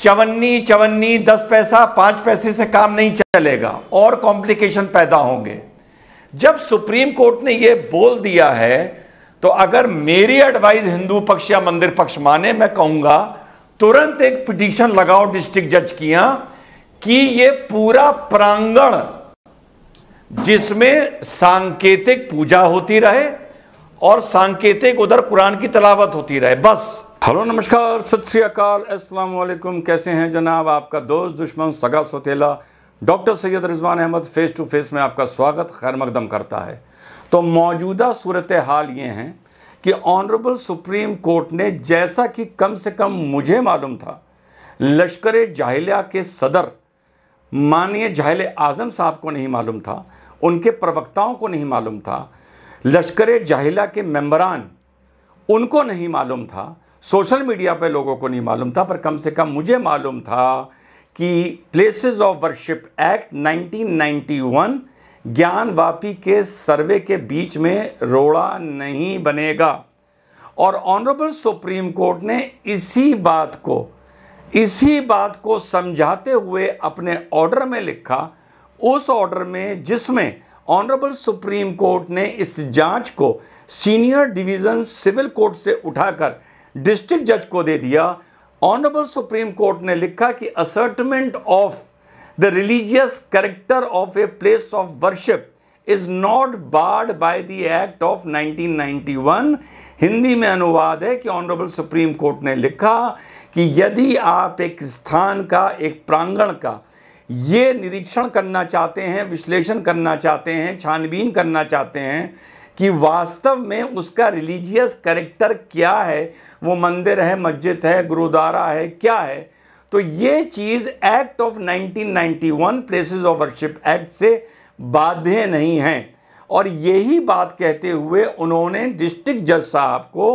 चवन्नी चवन्नी दस पैसा पांच पैसे से काम नहीं चलेगा और कॉम्प्लिकेशन पैदा होंगे जब सुप्रीम कोर्ट ने यह बोल दिया है तो अगर मेरी एडवाइस हिंदू पक्ष या मंदिर पक्ष माने मैं कहूंगा तुरंत एक पिटीशन लगाओ डिस्ट्रिक्ट जज किया कि यह पूरा प्रांगण जिसमें सांकेतिक पूजा होती रहे और सांकेतिक उधर कुरान की तलावत होती रहे बस हेलो नमस्कार सत श्रीकाल अस्सलाम वालेकुम कैसे हैं जनाब आपका दोस्त दुश्मन सगा सतीला doctor Syed Rizwan Ahmed face to face में आपका स्वागत खैर मकदम करता है तो मौजूदा सूरत हाल ये हैं कि ऑनरेबल सुप्रीम कोर्ट ने जैसा कि कम से कम मुझे मालूम था लश्कर जाहलिया के सदर माननीय जाहल आज़म साहब को नहीं मालूम था उनके प्रवक्ताओं को नहीं मालूम था लश्कर जाहिला के मम्बरान उनको नहीं मालूम था सोशल मीडिया पे लोगों को नहीं मालूम था पर कम से कम मुझे मालूम था कि प्लेसेस ऑफ वर्शिप एक्ट 1991 ज्ञान वापी के सर्वे के बीच में रोड़ा नहीं बनेगा और ऑनरेबल सुप्रीम कोर्ट ने इसी बात को इसी बात को समझाते हुए अपने ऑर्डर में लिखा उस ऑर्डर में जिसमें ऑनरेबल सुप्रीम कोर्ट ने इस जांच को सीनियर डिवीज़न सिविल कोर्ट से उठाकर डिस्ट्रिक्ट जज को दे दिया ऑनरेबल सुप्रीम कोर्ट ने लिखा कि assertment of the religious character of a place of worship is not barred by the act of 1991 Hindi में अनुवाद है कि ऑनरेबल सुप्रीम कोर्ट ने लिखा कि यदि आप एक स्थान का एक प्रांगण का ये निरीक्षण करना चाहते हैं विश्लेषण करना चाहते हैं छानबीन करना चाहते हैं कि वास्तव में उसका रिलीजियस करेक्टर क्या है वो मंदिर है मस्जिद है गुरुद्वारा है क्या है तो ये चीज़ act of 1991 places of worship act से बाध्य नहीं हैं और यही बात कहते हुए उन्होंने डिस्ट्रिक्ट जज साहब को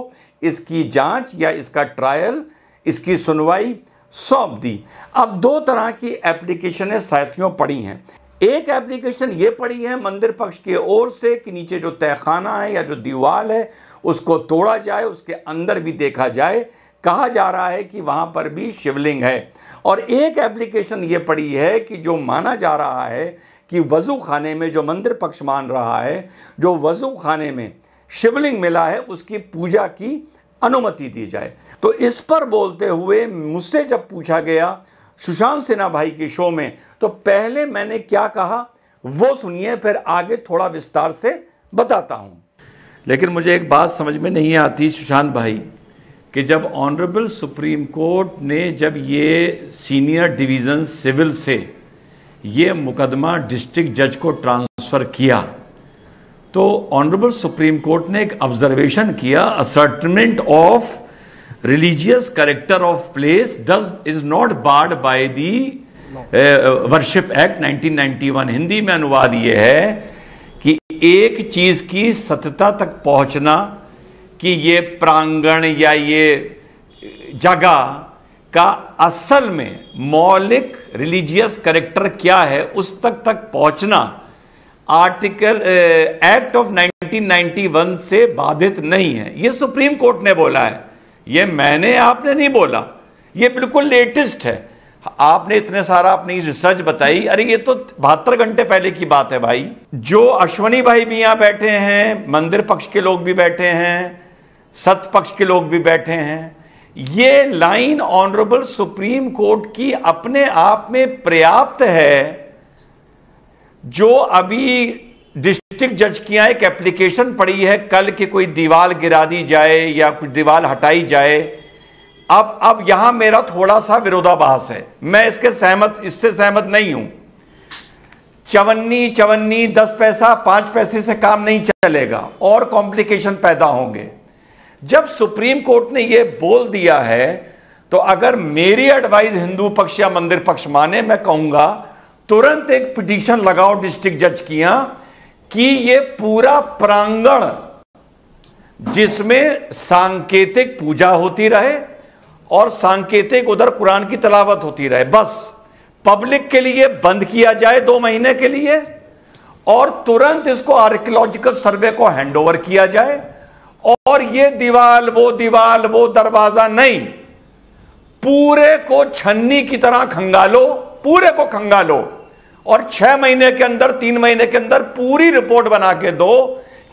इसकी जांच या इसका ट्रायल इसकी सुनवाई सौंप दी अब दो तरह की एप्लीकेशनें साथियों पड़ी हैं एक एप्लीकेशन ये पड़ी है मंदिर पक्ष की ओर से कि नीचे जो तहखाना है या जो दीवार है उसको तोड़ा जाए उसके अंदर भी देखा जाए कहा जा रहा है कि वहाँ पर भी शिवलिंग है और एक एप्लीकेशन ये पड़ी है कि जो माना जा रहा है कि वज़ू खाने में जो मंदिर पक्ष मान रहा है जो वज़ू खाने में शिवलिंग मिला है उसकी पूजा की अनुमति दी जाए तो इस पर बोलते हुए मुझसे जब पूछा गया सुशांत सिन्हा भाई के शो में तो पहले मैंने क्या कहा वो सुनिए फिर आगे थोड़ा विस्तार से बताता हूं लेकिन मुझे एक बात समझ में नहीं आती सुशांत भाई कि जब ऑनरेबल सुप्रीम कोर्ट ने जब ये सीनियर डिवीज़न सिविल से ये मुकदमा डिस्ट्रिक्ट जज को ट्रांसफ़र किया तो ऑनरेबल सुप्रीम कोर्ट ने एक ऑब्जर्वेशन किया assertment of religious character of place does is not barred by the worship act 1991 Hindi में अनुवाद यह है कि एक चीज की सत्यता तक पहुंचना कि ये प्रांगण या ये जगह का असल में मौलिक रिलीजियस करेक्टर क्या है उस तक तक पहुंचना आर्टिकल एक्ट ऑफ 1991 से बाधित नहीं है ये सुप्रीम कोर्ट ने बोला है ये मैंने आपने नहीं बोला ये बिल्कुल लेटेस्ट है आपने इतने सारा अपनी रिसर्च बताई अरे ये तो बहत्तर घंटे पहले की बात है भाई जो अश्वनी भाई भी यहां बैठे हैं मंदिर पक्ष के लोग भी बैठे हैं सत पक्ष के लोग भी बैठे हैं ये लाइन ऑनरेबल सुप्रीम कोर्ट की अपने आप में पर्याप्त है जो अभी डिस्ट्रिक्ट जज किया एक एप्लीकेशन पड़ी है कल के कोई दीवार गिरा दी जाए या कुछ दीवार हटाई जाए अब अब यहां मेरा थोड़ा सा विरोधाभास है मैं इसके सहमत इससे सहमत नहीं हूं चवन्नी चवन्नी दस पैसा पांच पैसे से काम नहीं चलेगा और कॉम्प्लिकेशन पैदा होंगे जब सुप्रीम कोर्ट ने यह बोल दिया है तो अगर मेरी एडवाइस हिंदू पक्ष या मंदिर पक्ष माने मैं कहूंगा तुरंत एक पिटीशन लगाओ डिस्ट्रिक्ट जज किया कि ये पूरा प्रांगण जिसमें सांकेतिक पूजा होती रहे और सांकेतिक उधर कुरान की तलावत होती रहे बस पब्लिक के लिए बंद किया जाए दो महीने के लिए और तुरंत इसको आर्कियोलॉजिकल सर्वे को हैंडओवर किया जाए और ये दीवाल वो दीवाल वो दरवाजा नहीं पूरे को छन्नी की तरह खंगालो पूरे को खंगालो और छह महीने के अंदर तीन महीने के अंदर पूरी रिपोर्ट बना के दो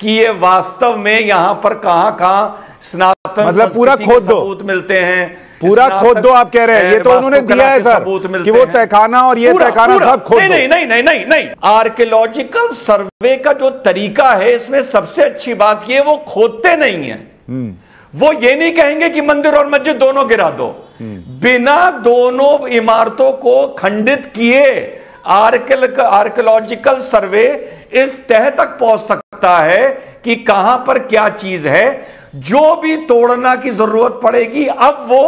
कि ये वास्तव में यहां पर कहां कहां स्नातक मतलब पूरा खोद दो मिलते हैं पूरा खोद दो आप कह रहे हैं ये तो उन्होंने दिया है सर कि वो तहखाना और ये तहखाना सब खोद नहीं नहीं नहीं नहीं नहीं आर्कियोलॉजिकल सर्वे का जो तरीका है इसमें सबसे अच्छी बात ये वो खोदते नहीं है हम्म। वो ये नहीं कहेंगे कि मंदिर और मस्जिद दोनों गिरा दो हम्म। बिना दोनों इमारतों को खंडित किए आर्कोलॉजिकल सर्वे इस तह तक पहुंच सकता है कि कहां पर क्या चीज है जो भी तोड़ना की जरूरत पड़ेगी अब वो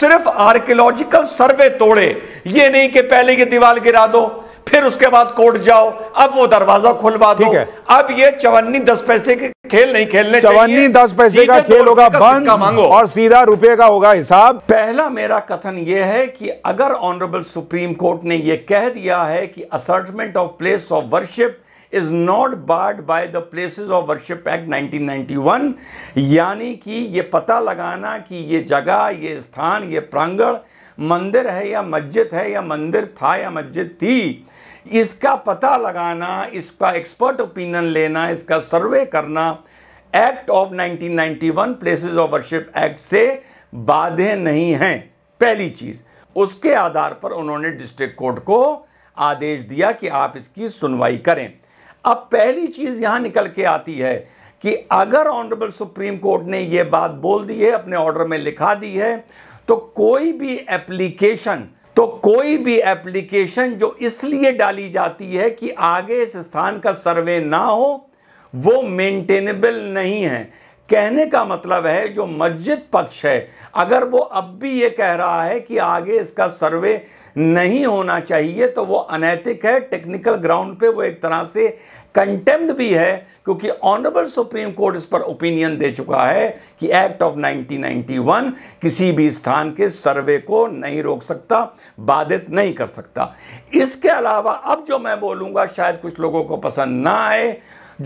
सिर्फ आर्कियोलॉजिकल सर्वे तोड़े ये नहीं कि पहले की दीवार गिरा दो फिर उसके बाद कोर्ट जाओ अब वो दरवाजा खुलवा दो अब ये चवन्नी दस पैसे के खेल नहीं खेलने चवन्नी दस पैसे का तो खेल होगा बंद और सीधा रुपए का होगा हिसाब पहला मेरा कथन ये है कि अगर ऑनरेबल सुप्रीम कोर्ट ने ये कह दिया है कि assertment of place of worship is not barred by the places of worship act 1991 यानी कि ये पता लगाना कि ये जगह ये स्थान ये प्रांगण मंदिर है या मस्जिद है या मंदिर था या मस्जिद थी इसका पता लगाना इसका एक्सपर्ट ओपिनियन लेना इसका सर्वे करना act of 1991 places of worship act से बाधे नहीं हैं पहली चीज़ उसके आधार पर उन्होंने डिस्ट्रिक्ट कोर्ट को आदेश दिया कि आप इसकी सुनवाई करें अब पहली चीज़ यहां निकल के आती है कि अगर ऑनरेबल सुप्रीम कोर्ट ने यह बात बोल दी है अपने ऑर्डर में लिखा दी है तो कोई भी एप्लीकेशन तो कोई भी एप्लीकेशन जो इसलिए डाली जाती है कि आगे इस स्थान का सर्वे ना हो वो मेंटेनेबल नहीं है कहने का मतलब है जो मस्जिद पक्ष है अगर वो अब भी ये कह रहा है कि आगे इसका सर्वे नहीं होना चाहिए तो वो अनैतिक है टेक्निकल ग्राउंड पे वो एक तरह से कंटेम्ड भी है क्योंकि ऑनरेबल सुप्रीम कोर्ट इस पर ओपिनियन दे चुका है कि एक्ट ऑफ 1991 किसी भी स्थान के सर्वे को नहीं रोक सकता बाधित नहीं कर सकता इसके अलावा अब जो मैं बोलूंगा शायद कुछ लोगों को पसंद ना आए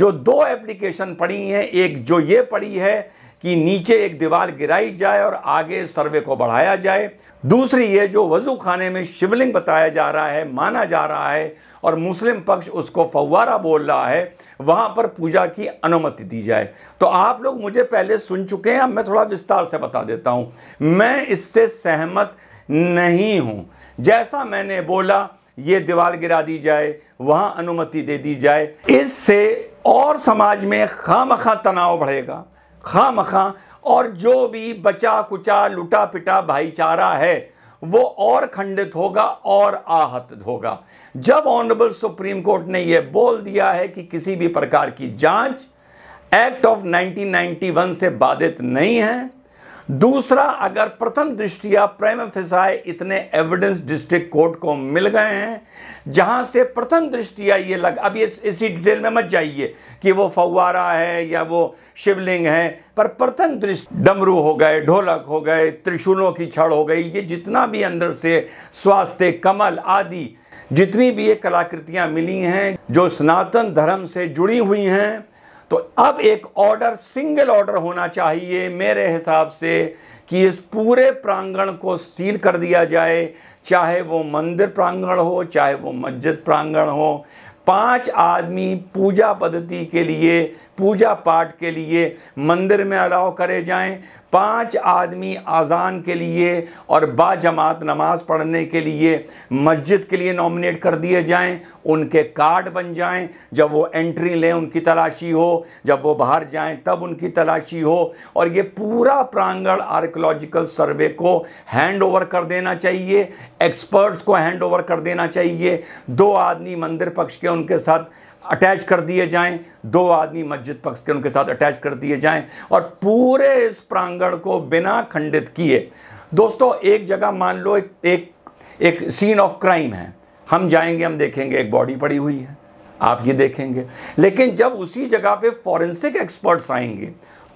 जो दो एप्लीकेशन पड़ी हैं एक जो ये पड़ी है कि नीचे एक दीवार गिराई जाए और आगे सर्वे को बढ़ाया जाए दूसरी ये जो वजू खाने में शिवलिंग बताया जा रहा है माना जा रहा है और मुस्लिम पक्ष उसको फवारा बोल रहा है वहाँ पर पूजा की अनुमति दी जाए तो आप लोग मुझे पहले सुन चुके हैं अब मैं थोड़ा विस्तार से बता देता हूँ मैं इससे सहमत नहीं हूँ जैसा मैंने बोला ये दीवार गिरा दी जाए वहाँ अनुमति दे दी जाए इससे और समाज में खाम खा तनाव बढ़ेगा खाम खा और जो भी बचा कुचा लुटा पिटा भाईचारा है वो और खंडित होगा और आहत होगा जब ऑनरेबल सुप्रीम कोर्ट ने यह बोल दिया है कि किसी भी प्रकार की जांच एक्ट ऑफ 1991 से बाधित नहीं है दूसरा अगर प्रथम दृष्टिया प्रेम फिसाए इतने एविडेंस डिस्ट्रिक्ट कोर्ट को मिल गए हैं जहां से प्रथम दृष्टिया ये लग अब ये इसी डिटेल में मत जाइए कि वो फवारा है या वो शिवलिंग है पर प्रथम दृष्टि डमरू हो गए ढोलक हो गए त्रिशूलों की छड़ हो गई ये जितना भी अंदर से स्वास्थ्य कमल आदि जितनी भी ये कलाकृतियाँ मिली हैं जो सनातन धर्म से जुड़ी हुई हैं तो अब एक ऑर्डर सिंगल ऑर्डर होना चाहिए मेरे हिसाब से कि इस पूरे प्रांगण को सील कर दिया जाए चाहे वो मंदिर प्रांगण हो चाहे वो मस्जिद प्रांगण हो पांच आदमी पूजा पद्धति के लिए पूजा पाठ के लिए मंदिर में अलाव करे जाएं पांच आदमी आज़ान के लिए और बाजमात नमाज पढ़ने के लिए मस्जिद के लिए नॉमिनेट कर दिए जाएं उनके कार्ड बन जाएं जब वो एंट्री लें उनकी तलाशी हो जब वो बाहर जाएं तब उनकी तलाशी हो और ये पूरा प्रांगण आर्कोलॉजिकल सर्वे को हैंड ओवर कर देना चाहिए एक्सपर्ट्स को हैंड ओवर कर देना चाहिए दो आदमी मंदिर पक्ष के उनके साथ अटैच कर दिए जाएं दो आदमी मस्जिद पक्ष के उनके साथ अटैच कर दिए जाएं और पूरे इस प्रांगण को बिना खंडित किए दोस्तों एक जगह मान लो एक एक, एक सीन ऑफ क्राइम है हम जाएंगे हम देखेंगे एक बॉडी पड़ी हुई है आप ये देखेंगे लेकिन जब उसी जगह पे फॉरेंसिक एक्सपर्ट्स आएंगे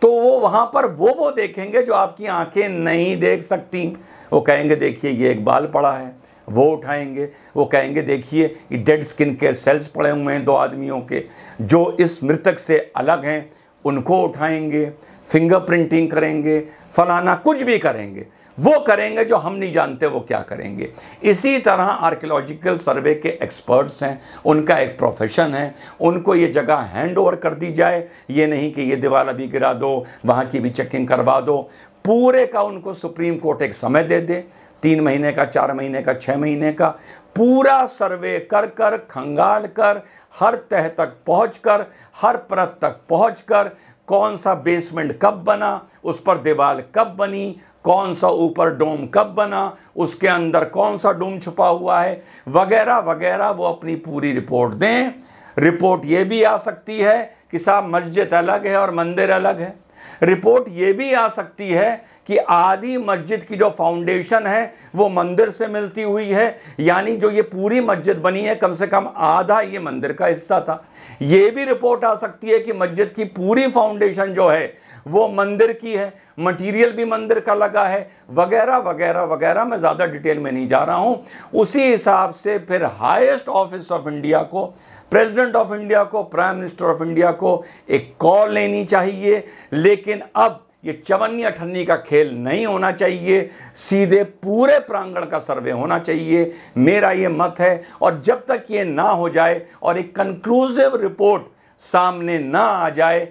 तो वो वहाँ पर वो वो देखेंगे जो आपकी आंखें नहीं देख सकती वो कहेंगे देखिए ये एक बाल पड़ा है वो उठाएंगे वो कहेंगे देखिए ये डेड स्किन केयर सेल्स पड़े हुए हैं दो आदमियों के जो इस मृतक से अलग हैं उनको उठाएंगे फिंगर प्रिंटिंग करेंगे फलाना कुछ भी करेंगे वो करेंगे जो हम नहीं जानते वो क्या करेंगे इसी तरह आर्कियोलॉजिकल सर्वे के एक्सपर्ट्स हैं उनका एक प्रोफेशन है उनको ये जगह हैंड ओवर कर दी जाए ये नहीं कि ये दीवार अभी गिरा दो वहाँ की भी चेकिंग करवा दो पूरे का उनको सुप्रीम कोर्ट एक समय दे दे तीन महीने का चार महीने का छः महीने का पूरा सर्वे कर कर खंगाल कर हर तह तक पहुँच कर हर परत तक पहुँच कर कौन सा बेसमेंट कब बना उस पर दीवार कब बनी कौन सा ऊपर डोम कब बना उसके अंदर कौन सा डोम छुपा हुआ है वगैरह वगैरह वो अपनी पूरी रिपोर्ट दें रिपोर्ट ये भी आ सकती है कि साहब मस्जिद अलग है और मंदिर अलग है रिपोर्ट ये भी आ सकती है कि आधी मस्जिद की जो फाउंडेशन है वो मंदिर से मिलती हुई है यानी जो ये पूरी मस्जिद बनी है कम से कम आधा ये मंदिर का हिस्सा था ये भी रिपोर्ट आ सकती है कि मस्जिद की पूरी फाउंडेशन जो है वो मंदिर की है मटेरियल भी मंदिर का लगा है वगैरह वगैरह वगैरह मैं ज़्यादा डिटेल में नहीं जा रहा हूँ उसी हिसाब से फिर हाईएस्ट ऑफिस ऑफ इंडिया को प्रेसिडेंट ऑफ इंडिया को प्राइम मिनिस्टर ऑफ इंडिया को एक कॉल लेनी चाहिए लेकिन अब ये चवन्नी अठन्नी का खेल नहीं होना चाहिए सीधे पूरे प्रांगण का सर्वे होना चाहिए मेरा ये मत है और जब तक ये ना हो जाए और एक कंक्लूसिव रिपोर्ट सामने ना आ जाए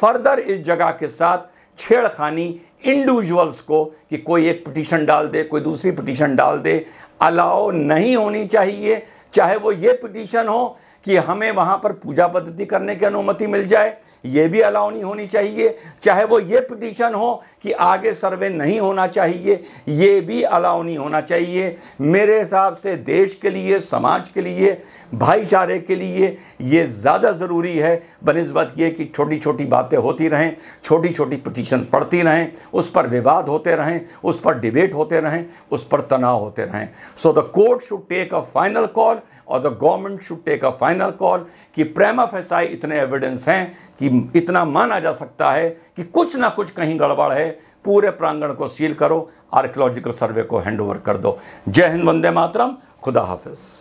फर्दर इस जगह के साथ छेड़खानी इंडिविजुअल्स को कि कोई एक पिटीशन डाल दे कोई दूसरी पिटीशन डाल दे अलाव नहीं होनी चाहिए चाहे वो ये पिटीशन हो कि हमें वहाँ पर पूजा पद्धति करने की अनुमति मिल जाए ये भी अलाउ नहीं होनी चाहिए चाहे वो ये पिटीशन हो कि आगे सर्वे नहीं होना चाहिए ये भी अलाउ नहीं होना चाहिए मेरे हिसाब से देश के लिए समाज के लिए भाईचारे के लिए ये ज़्यादा ज़रूरी है बनस्बत ये कि छोटी छोटी बातें होती रहें छोटी छोटी पटिशन पढ़ती रहें उस पर विवाद होते रहें उस पर डिबेट होते रहें उस पर तनाव होते रहें so the court should take a final call और the government should take a final call कि प्रेमा फैसाई इतने एविडेंस हैं कि इतना माना जा सकता है कि कुछ ना कुछ कहीं गड़बड़ है पूरे प्रांगण को सील करो आर्कियोलॉजिकल सर्वे को हैंडओवर कर दो जय हिंद वंदे मातरम खुदा हाफिज़